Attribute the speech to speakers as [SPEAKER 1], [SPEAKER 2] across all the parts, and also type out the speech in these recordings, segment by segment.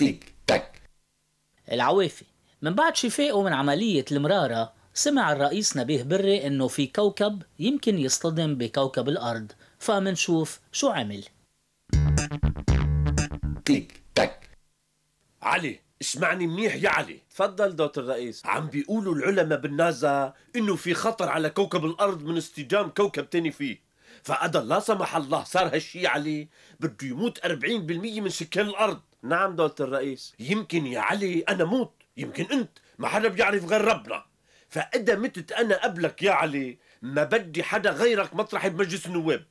[SPEAKER 1] كليك تك العوافي من بعد شفائه من عملية المرارة سمع الرئيس نبيه بري انه في كوكب يمكن يصطدم بكوكب الارض فمنشوف شو عمل
[SPEAKER 2] كليك تك علي اسمعني منيح يا علي تفضل دكتور الرئيس عم بيقولوا العلماء بالنازا انه في خطر على كوكب الارض من اصطدام كوكب تاني فيه فهذا لا سمح الله صار هالشي عليه بده يموت 40% من سكان الارض نعم دولة الرئيس يمكن يا علي انا موت يمكن انت ما حدا بيعرف غير ربنا فاذا متت انا قبلك يا علي ما بدي حدا غيرك مطرحي بمجلس النواب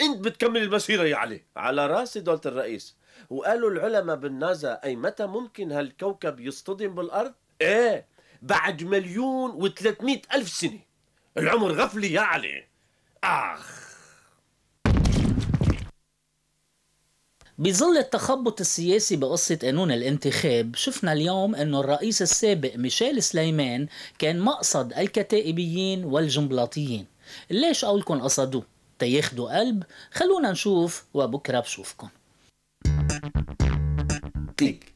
[SPEAKER 2] انت بتكمل المسيره يا علي على راسي دوله الرئيس وقالوا العلماء بالنازا اي متى ممكن هالكوكب يصطدم بالارض ايه بعد مليون و300 الف سنه العمر غفلي يا علي اخ
[SPEAKER 1] بظل التخبط السياسي بقصة قانون الانتخاب شفنا اليوم أنه الرئيس السابق ميشيل سليمان كان مقصد الكتائبيين والجنبلاطيين ليش قولكن قصدوه؟ تياخدوا قلب؟ خلونا نشوف وبكرة بشوفكن
[SPEAKER 2] تيك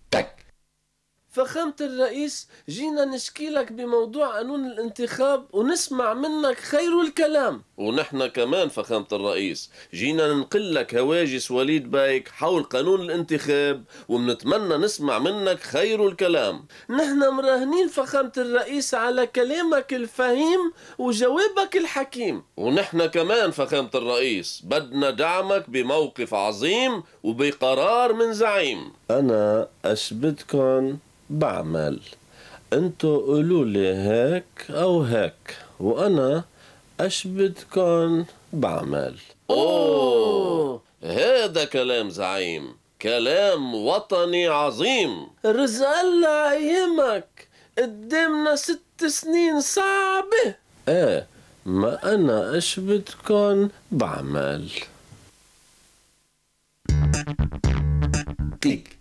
[SPEAKER 2] فخامة الرئيس جينا نشكي لك
[SPEAKER 1] بموضوع
[SPEAKER 2] قانون الانتخاب ونسمع منك خير الكلام ونحن كمان فخامة الرئيس جينا ننقل لك هواجس وليد بايك حول قانون الانتخاب ومنتمنى نسمع منك خير الكلام نحن مراهنين فخامة الرئيس على كلامك الفهيم وجوابك الحكيم ونحن كمان فخامة الرئيس بدنا دعمك بموقف عظيم وبقرار من زعيم أنا أشبتكن بعمل انتو قولوا لي هيك او هيك وانا اش بدكن بعمل اوه هذا كلام زعيم كلام وطني عظيم رز الله ايامك قدامنا ست سنين صعبة ايه ما انا اش بدكن
[SPEAKER 1] بعمل تيك